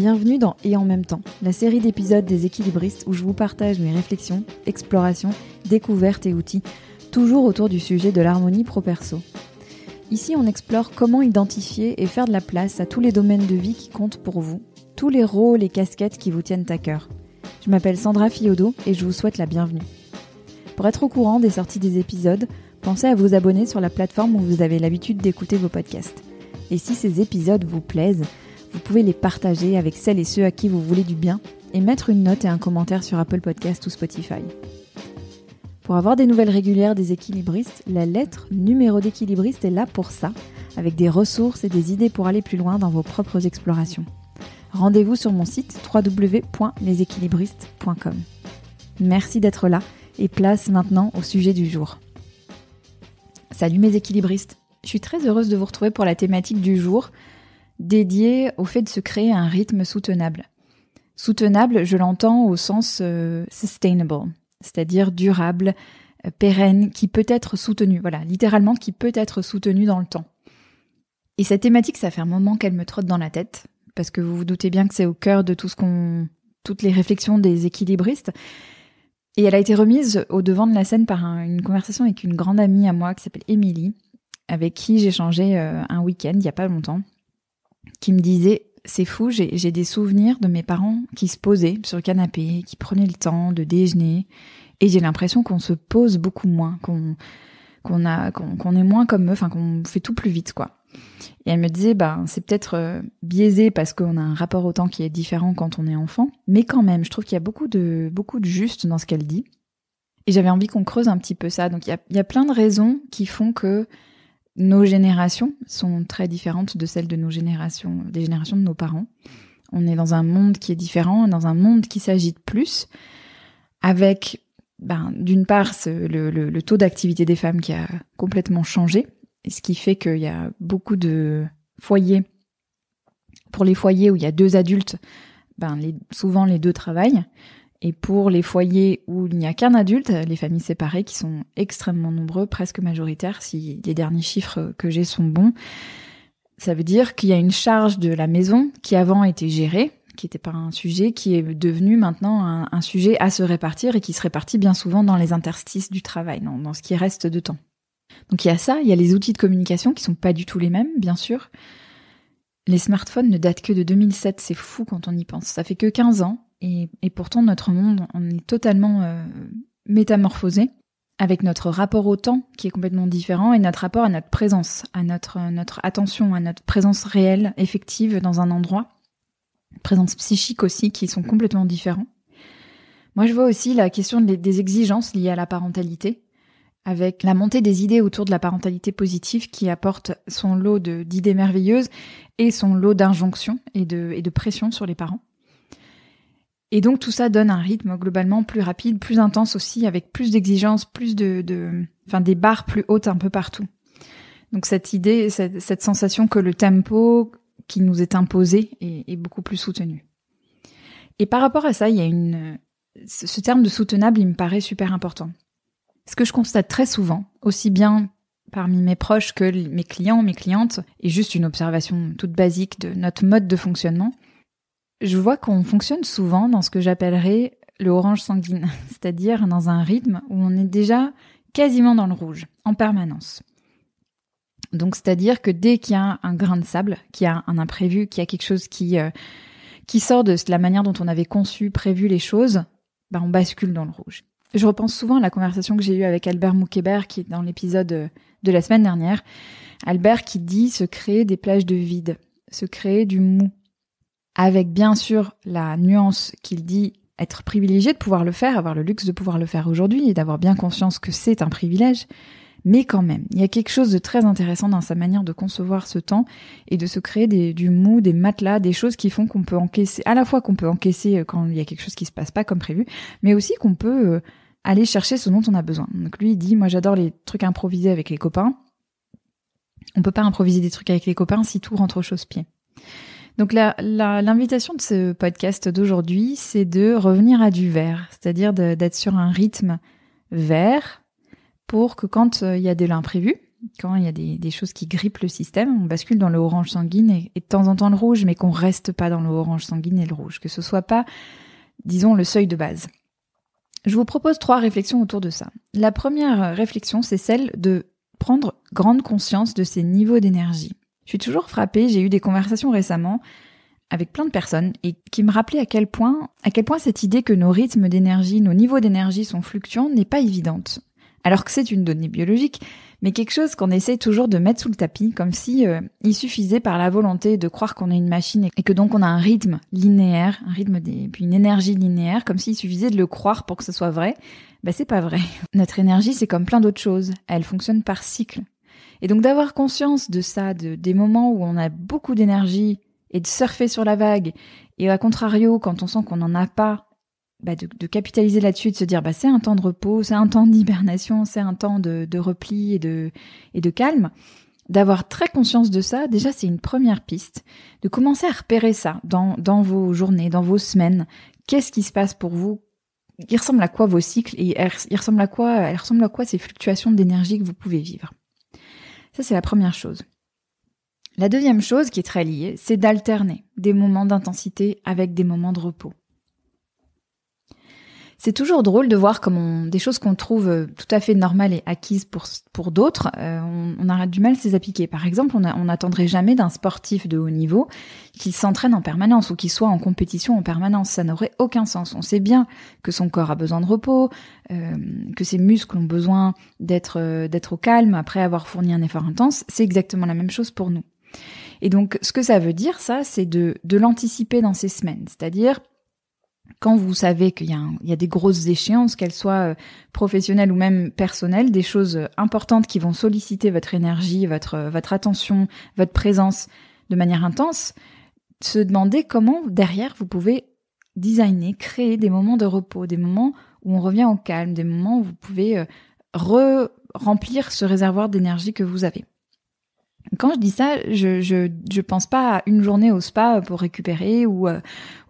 bienvenue dans Et en même temps, la série d'épisodes des équilibristes où je vous partage mes réflexions, explorations, découvertes et outils, toujours autour du sujet de l'harmonie pro-perso. Ici, on explore comment identifier et faire de la place à tous les domaines de vie qui comptent pour vous, tous les rôles et casquettes qui vous tiennent à cœur. Je m'appelle Sandra Fiodo et je vous souhaite la bienvenue. Pour être au courant des sorties des épisodes, pensez à vous abonner sur la plateforme où vous avez l'habitude d'écouter vos podcasts. Et si ces épisodes vous plaisent, vous pouvez les partager avec celles et ceux à qui vous voulez du bien et mettre une note et un commentaire sur Apple Podcast ou Spotify. Pour avoir des nouvelles régulières des équilibristes, la lettre numéro d'équilibriste est là pour ça, avec des ressources et des idées pour aller plus loin dans vos propres explorations. Rendez-vous sur mon site www.leséquilibristes.com. Merci d'être là et place maintenant au sujet du jour. Salut mes équilibristes, je suis très heureuse de vous retrouver pour la thématique du jour, dédié au fait de se créer un rythme soutenable. Soutenable, je l'entends au sens euh, sustainable, c'est-à-dire durable, euh, pérenne, qui peut être soutenu, voilà, littéralement qui peut être soutenu dans le temps. Et cette thématique, ça fait un moment qu'elle me trotte dans la tête, parce que vous vous doutez bien que c'est au cœur de tout ce qu'on, toutes les réflexions des équilibristes. Et elle a été remise au devant de la scène par une conversation avec une grande amie à moi qui s'appelle Émilie, avec qui j'ai changé euh, un week-end il n'y a pas longtemps qui me disait c'est fou, j'ai des souvenirs de mes parents qui se posaient sur le canapé, qui prenaient le temps de déjeuner, et j'ai l'impression qu'on se pose beaucoup moins, qu'on qu'on a qu'on est moins comme eux, enfin qu'on fait tout plus vite quoi. Et elle me disait bah c'est peut-être euh, biaisé parce qu'on a un rapport au temps qui est différent quand on est enfant, mais quand même, je trouve qu'il y a beaucoup de beaucoup de juste dans ce qu'elle dit. Et j'avais envie qu'on creuse un petit peu ça. Donc il y a, y a plein de raisons qui font que nos générations sont très différentes de celles de nos générations, des générations de nos parents. On est dans un monde qui est différent, dans un monde qui s'agit de plus, avec ben, d'une part le, taux d'activité des femmes qui a complètement changé, ce qui fait qu'il y a beaucoup de foyers. Pour les foyers où il y a deux adultes, ben, souvent les deux travaillent. Et pour les foyers où il n'y a qu'un adulte, les familles séparées qui sont extrêmement nombreux, presque majoritaires, si les derniers chiffres que j'ai sont bons, ça veut dire qu'il y a une charge de la maison qui avant était gérée, qui n'était pas un sujet, qui est devenu maintenant un, sujet à se répartir et qui se répartit bien souvent dans les interstices du travail, dans, dans ce qui reste de temps. Donc il y a ça, il y a les outils de communication qui sont pas du tout les mêmes, bien sûr. Les smartphones ne datent que de 2007, c'est fou quand on y pense. Ça fait que 15 ans et, pourtant, notre monde on est totalement euh, métamorphosé avec notre rapport au temps qui est complètement différent et notre rapport à notre présence, à notre, euh, notre attention, à notre présence réelle, effective dans un endroit, présence psychique aussi qui sont complètement différents. Moi, je vois aussi la question des exigences liées à la parentalité, avec la montée des idées autour de la parentalité positive qui apporte son lot d'idées merveilleuses et son lot d'injonctions et de, et de pression sur les parents. Et donc tout ça donne un rythme globalement plus rapide, plus intense aussi, avec plus d'exigences, plus de, de, enfin des barres plus hautes un peu partout. Donc cette idée, cette, sensation que le tempo qui nous est imposé est, beaucoup plus soutenu. Et par rapport à ça, il y a une, ce terme de soutenable, il me paraît super important. Ce que je constate très souvent, aussi bien parmi mes proches que mes clients, mes clientes, et juste une observation toute basique de notre mode de fonctionnement, je vois qu'on fonctionne souvent dans ce que j'appellerais le orange sanguine, c'est-à-dire dans un rythme où on est déjà quasiment dans le rouge, en permanence. Donc c'est-à-dire que dès qu'il y a un grain de sable, qu'il y a un imprévu, qu'il y a quelque chose qui, euh, qui sort de la manière dont on avait conçu, prévu les choses, ben, on bascule dans le rouge. Je repense souvent à la conversation que j'ai eue avec Albert Moukébert, qui dans l'épisode euh, de la semaine dernière. Albert qui dit se créer des plages de vide, se créer du mou, avec bien sûr la nuance qu'il dit être privilégié de pouvoir le faire, avoir le luxe de pouvoir le faire aujourd'hui et d'avoir bien conscience que c'est un privilège. Mais quand même, il y a quelque chose de très intéressant dans sa manière de concevoir ce temps et de se créer du mou, des matelas, des choses qui font qu'on peut encaisser, à la fois qu'on peut encaisser euh, quand il y a quelque chose qui se passe pas comme prévu, mais aussi qu'on peut euh, aller chercher ce dont on a besoin. Donc lui, il dit, moi j'adore les trucs improvisés avec les copains. On peut pas improviser des trucs avec les copains si tout rentre au choses pieds. Donc l'invitation de ce podcast d'aujourd'hui, c'est de revenir à du vert, c'est-à-dire d'être sur un rythme vert pour que quand euh, il y a de l'imprévu, quand il y a des, choses qui grippent le système, on bascule dans le orange sanguine et, de temps en temps le rouge, mais qu'on reste pas dans le orange sanguine et le rouge, que ce soit pas, disons, le seuil de base. Je vous propose trois réflexions autour de ça. La première euh, réflexion, c'est celle de prendre grande conscience de ces niveaux d'énergie. Je suis toujours frappée, j'ai eu des conversations récemment avec plein de personnes et qui me rappelaient à quel point, à quel point cette idée que nos rythmes d'énergie, nos niveaux d'énergie sont fluctuants n'est pas évidente. Alors que c'est une donnée biologique, mais quelque chose qu'on essaie toujours de mettre sous le tapis, comme si euh, il suffisait par la volonté de croire qu'on est une machine et que donc on a un rythme linéaire, un rythme puis une énergie linéaire, comme s'il suffisait de le croire pour que ce soit vrai. ben, c'est pas vrai. Notre énergie, c'est comme plein d'autres choses. Elle fonctionne par cycle. Et donc d'avoir conscience de ça, de, des moments où on a beaucoup d'énergie et de surfer sur la vague, et à contrario, quand on sent qu'on n'en a pas, bah de, capitaliser là-dessus, de se dire bah c'est un temps de repos, c'est un temps d'hibernation, c'est un temps de, repli et de, et de calme. D'avoir très conscience de ça, déjà c'est une première piste, de commencer à repérer ça dans, vos journées, dans vos semaines. Qu'est-ce qui se passe pour vous Il ressemble à quoi vos cycles et il ressemble à quoi, ressemble à quoi ces fluctuations d'énergie que vous pouvez vivre ça, c'est la première chose. La deuxième chose qui est très liée, c'est d'alterner des moments d'intensité avec des moments de repos. C'est toujours drôle de voir comment des choses qu'on trouve euh, tout à fait normales et acquises pour, pour d'autres, euh, on, on, du mal à les appliquer. Par exemple, on n'attendrait jamais d'un sportif de haut niveau qu'il s'entraîne en permanence ou qu'il soit en compétition en permanence. Ça n'aurait aucun sens. On sait bien que son corps a besoin de repos, euh, que ses muscles ont besoin d'être d'être au calme après avoir fourni un effort intense. C'est exactement la même chose pour nous. Et donc, ce que ça veut dire, ça, c'est de, de l'anticiper dans ses semaines. C'est-à-dire, quand vous savez qu'il y, a des grosses échéances, qu'elles soient euh, professionnelles ou même personnelles, des choses euh, importantes qui vont solliciter votre énergie, votre, euh, votre attention, votre présence de manière intense, se demander comment derrière vous pouvez designer, créer des moments de repos, des moments où on revient au calme, des moments où vous pouvez remplir ce réservoir d'énergie que vous avez. Quand je dis ça, je, je, je pense pas à une journée au spa pour récupérer ou euh,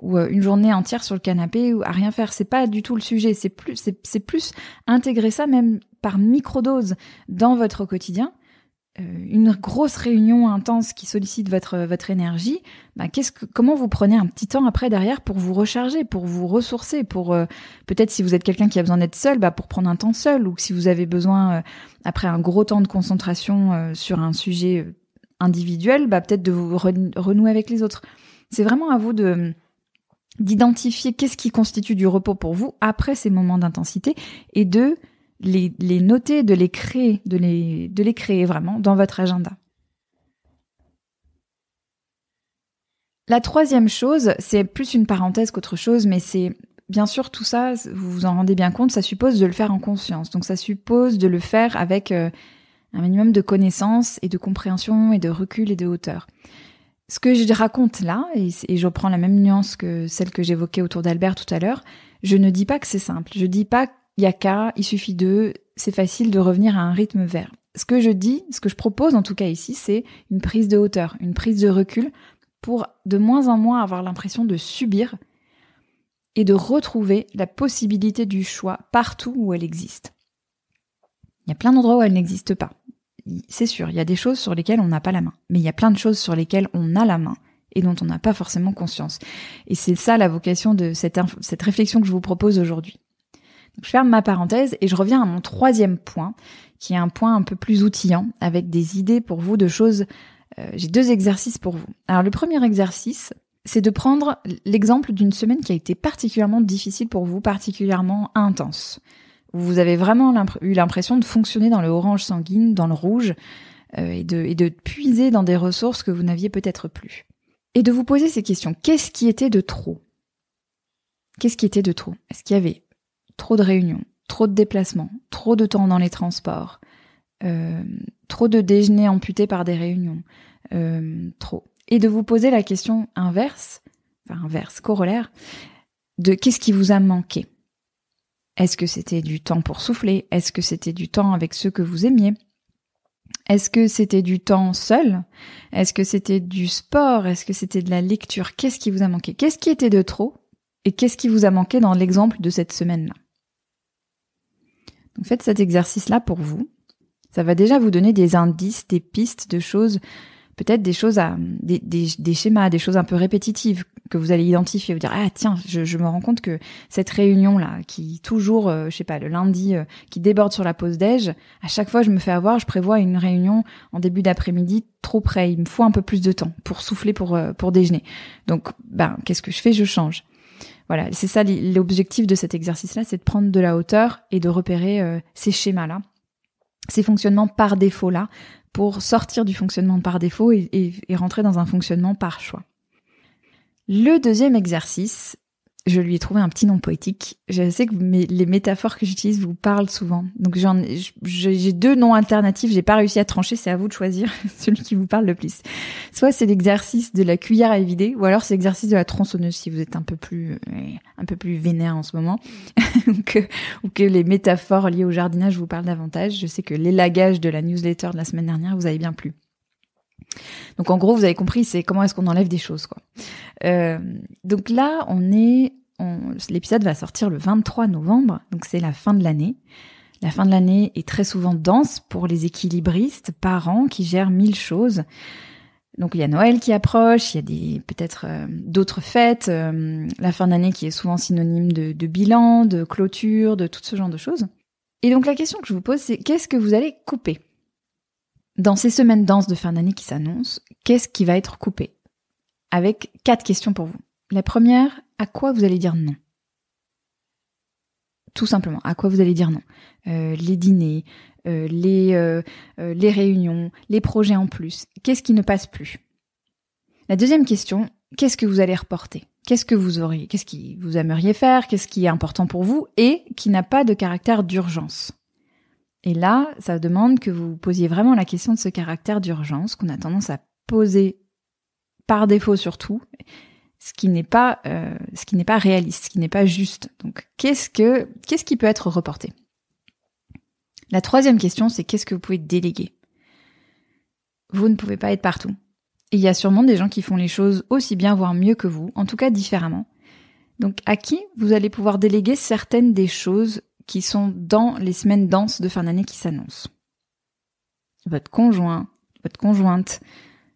ou euh, une journée entière sur le canapé ou à rien faire. C'est pas du tout le sujet. C'est plus c'est plus intégrer ça même par microdose dans votre quotidien euh, une grosse réunion intense qui sollicite votre, votre énergie, bah, qu'est-ce que, comment vous prenez un petit temps après derrière pour vous recharger, pour vous ressourcer, pour euh, peut-être si vous êtes quelqu'un qui a besoin d'être seul, bah, pour prendre un temps seul, ou si vous avez besoin, euh, après un gros temps de concentration sur un sujet individuel, bah, peut-être de vous renouer avec les autres. C'est vraiment à vous de d'identifier qu'est-ce qui constitue du repos pour vous après ces moments d'intensité et de les, noter, de les créer, de les, de les créer vraiment dans votre agenda. La troisième chose, c'est plus une parenthèse qu'autre chose, mais c'est bien sûr tout ça, vous vous en rendez bien compte, ça suppose de le faire en conscience. Donc ça suppose de le faire avec euh, un minimum de connaissances et de compréhension et de recul et de hauteur. Ce que je raconte là, et, je reprends la même nuance que celle que j'évoquais autour d'Albert tout à l'heure, je ne dis pas que c'est simple. Je dis pas il y a qu'à, il suffit de, c'est facile de revenir à un rythme vert. Ce que je dis, ce que je propose en tout cas ici, c'est une prise de hauteur, une prise de recul pour de moins en moins avoir l'impression de subir et de retrouver la possibilité du choix partout où elle existe. Il y a plein d'endroits où elle n'existe pas. C'est sûr, il y a des choses sur lesquelles on n'a pas la main, mais il y a plein de choses sur lesquelles on a la main et dont on n'a pas forcément conscience. Et c'est ça la vocation de cette, cette réflexion que je vous propose aujourd'hui. Je ferme ma parenthèse et je reviens à mon troisième point, qui est un point un peu plus outillant, avec des idées pour vous de choses. Euh, j'ai deux exercices pour vous. Alors le premier exercice, c'est de prendre l'exemple d'une semaine qui a été particulièrement difficile pour vous, particulièrement intense. Vous avez vraiment eu l'impression de fonctionner dans le orange sanguine, dans le rouge, euh, et, de, et de puiser dans des ressources que vous n'aviez peut-être plus. Et de vous poser ces questions. Qu'est-ce qui était de trop Qu'est-ce qui était de trop Est-ce qu'il y avait Trop de réunions, trop de déplacements, trop de temps dans les transports, euh, trop de déjeuners amputés par des réunions, euh, trop. Et de vous poser la question inverse, enfin inverse, corollaire, de qu'est-ce qui vous a manqué Est-ce que c'était du temps pour souffler Est-ce que c'était du temps avec ceux que vous aimiez est-ce que c'était du temps seul Est-ce que c'était du sport Est-ce que c'était de la lecture Qu'est-ce qui vous a manqué Qu'est-ce qui était de trop Et qu'est-ce qui vous a manqué dans l'exemple de cette semaine-là faites cet exercice-là pour vous. Ça va déjà vous donner des indices, des pistes de choses, peut-être des choses à, des, des, schémas, des choses un peu répétitives que vous allez identifier, vous dire ah tiens, je, me rends compte que cette réunion là, qui toujours, euh, je sais pas, le lundi, euh, qui déborde sur la pause déj, à chaque fois je me fais avoir, je prévois une réunion en début d'après-midi trop près, il me faut un peu plus de temps pour souffler, pour euh, pour déjeuner. Donc ben qu'est-ce que je fais Je change. Voilà, c'est ça l'objectif de cet exercice-là, c'est de prendre de la hauteur et de repérer euh, ces schémas-là, ces fonctionnements par défaut-là, pour sortir du fonctionnement par défaut et rentrer dans un fonctionnement par choix. Le deuxième exercice, je lui ai trouvé un petit nom poétique. Je sais que les métaphores que j'utilise vous parlent souvent. Donc j'ai deux noms alternatifs. J'ai pas réussi à trancher. C'est à vous de choisir celui qui vous parle le plus. Soit c'est l'exercice de la cuillère à vider, ou alors c'est l'exercice de la tronçonneuse si vous êtes un peu plus, euh, un peu plus vénère en ce moment, ou, que, les métaphores liées au jardinage vous parlent davantage. Je sais que l'élagage de la newsletter de la semaine dernière vous avait bien plu. Donc en gros, vous avez compris, c'est comment est-ce qu'on enlève des choses, quoi. Euh, donc là, on est, l'épisode va sortir le 23 novembre, donc c'est la fin de l'année. La fin de l'année est très souvent dense pour les équilibristes, parents qui gèrent mille choses. Donc il y a Noël qui approche, il y a peut-être euh, d'autres fêtes, euh, la fin d'année qui est souvent synonyme de, de, bilan, de clôture, de tout ce genre de choses. Et donc la question que je vous pose, c'est qu'est-ce que vous allez couper dans ces semaines denses de fin d'année qui s'annoncent Qu'est-ce qui va être coupé avec quatre questions pour vous. La première, à quoi vous allez dire non Tout simplement, à quoi vous allez dire non euh, Les dîners, euh, les, euh, les réunions, les projets en plus. Qu'est-ce qui ne passe plus La deuxième question, qu'est-ce que vous allez reporter Qu'est-ce que vous auriez Qu'est-ce qui vous aimeriez faire Qu'est-ce qui est important pour vous et qui n'a pas de caractère d'urgence Et là, ça demande que vous posiez vraiment la question de ce caractère d'urgence qu'on a tendance à poser par défaut surtout, ce qui n'est pas, euh, ce qui n'est pas réaliste, ce qui n'est pas juste. Donc, qu'est-ce que, qu'est-ce qui peut être reporté La troisième question, c'est qu'est-ce que vous pouvez déléguer Vous ne pouvez pas être partout. il y a sûrement des gens qui font les choses aussi bien, voire mieux que vous, en tout cas différemment. Donc, à qui vous allez pouvoir déléguer certaines des choses qui sont dans les semaines denses de fin d'année qui s'annoncent Votre conjoint, votre conjointe,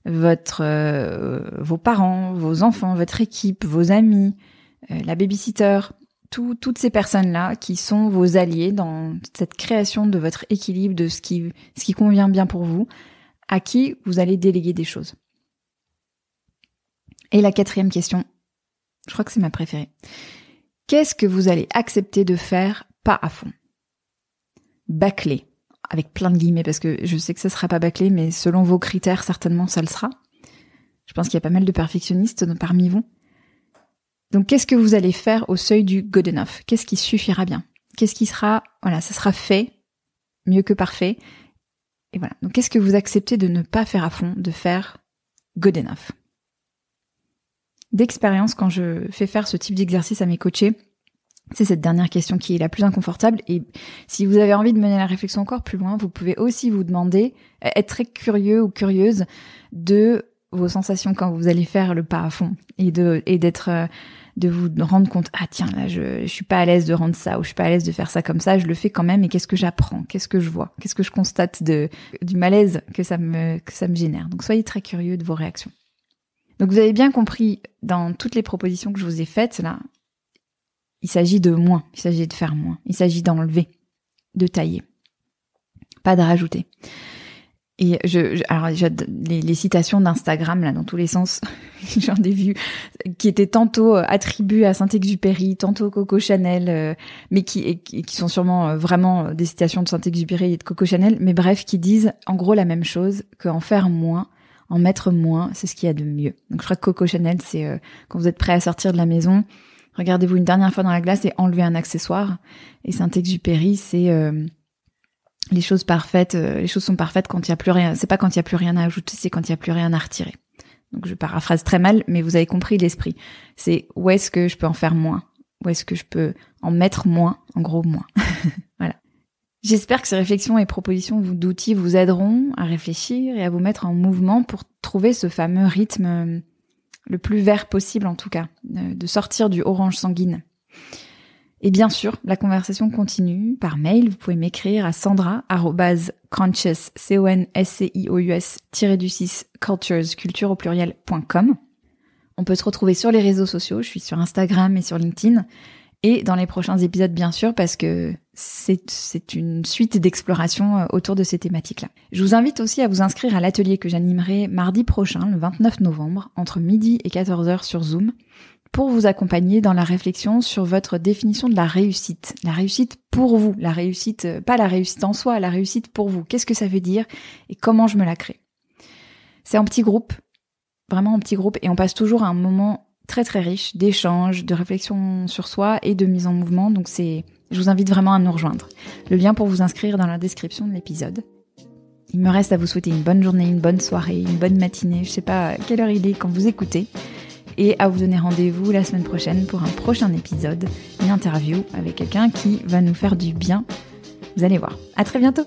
votre, euh, vos parents, vos enfants, votre équipe, vos amis, euh, la babysitter, toutes ces personnes-là qui sont vos alliés dans cette création de votre équilibre, de ce qui, ce qui convient bien pour vous, à qui vous allez déléguer des choses. Et la quatrième question, je crois que c'est ma préférée. Qu'est-ce que vous allez accepter de faire pas à fond Bâcler avec plein de guillemets parce que je sais que ça sera pas bâclé, mais selon vos critères, certainement ça le sera. Je pense qu'il y a pas mal de perfectionnistes parmi vous. Donc qu'est-ce que vous allez faire au seuil du good enough Qu'est-ce qui suffira bien Qu'est-ce qui sera, voilà, ça sera fait, mieux que parfait. Et voilà. Donc qu'est-ce que vous acceptez de ne pas faire à fond, de faire good enough D'expérience, quand je fais faire ce type d'exercice à mes coachés, c'est cette dernière question qui est la plus inconfortable. Et si vous avez envie de mener la réflexion encore plus loin, vous pouvez aussi vous demander, euh, être très curieux ou curieuse de vos sensations quand vous allez faire le pas à fond et de et d'être euh, de vous rendre compte ah tiens là je, je suis pas à l'aise de rendre ça ou je suis pas à l'aise de faire ça comme ça je le fais quand même et qu'est-ce que j'apprends qu'est-ce que je vois qu'est-ce que je constate de du malaise que ça me que ça me génère donc soyez très curieux de vos réactions donc vous avez bien compris dans toutes les propositions que je vous ai faites là il s'agit de moins, il s'agit de faire moins, il s'agit d'enlever, de tailler, pas de rajouter. Et je, alors les, citations d'Instagram là dans tous les sens, j'en ai vu qui étaient tantôt euh, attribuées à Saint-Exupéry, tantôt Coco Chanel, euh, mais qui qui sont sûrement euh, vraiment des citations de Saint-Exupéry et de Coco Chanel, mais bref qui disent en gros la même chose que en faire moins, en mettre moins, c'est ce qu'il y a de mieux. Donc je crois que Coco Chanel c'est quand vous êtes prêt à sortir de la maison, regardez-vous une dernière fois dans la glace et enlevez un accessoire. Et Saint-Exupéry, c'est euh, les choses parfaites. Euh, les choses sont parfaites quand il n'y a plus rien. C'est pas quand il n'y a plus rien à ajouter, c'est quand il n'y a plus rien à retirer. Donc je paraphrase très mal, mais vous avez compris l'esprit. C'est où est-ce que je peux en faire moins Où est-ce que je peux en mettre moins En gros, moins. voilà. J'espère que ces réflexions et propositions d'outils vous aideront à réfléchir et à vous mettre en mouvement pour trouver ce fameux rythme euh, le plus vert possible en tout cas, euh, de sortir du orange sanguine. Et bien sûr, la conversation continue par mail. Vous pouvez m'écrire à sandra@conscious c n cultures culture au pluriel.com. On peut se retrouver sur les réseaux sociaux. Je suis sur Instagram et sur LinkedIn et dans les prochains épisodes bien sûr parce que c'est une suite d'exploration euh, autour de ces thématiques-là. Je vous invite aussi à vous inscrire à l'atelier que j'animerai mardi prochain, le 29 novembre, entre midi et 14h sur Zoom, pour vous accompagner dans la réflexion sur votre définition de la réussite. La réussite pour vous, la réussite, euh, pas la réussite en soi, la réussite pour vous. Qu'est-ce que ça veut dire et comment je me la crée C'est en petit groupe, vraiment en petit groupe, et on passe toujours à un moment très très riche d'échanges, de réflexions sur soi et de mise en mouvement. Donc c'est, je vous invite vraiment à nous rejoindre. Le lien pour vous inscrire dans la description de l'épisode. Il me reste à vous souhaiter une bonne journée, une bonne soirée, une bonne matinée. Je sais pas quelle heure il est quand vous écoutez. Et à vous donner rendez-vous la semaine prochaine pour un prochain épisode, une interview avec quelqu'un qui va nous faire du bien. Vous allez voir. À très bientôt!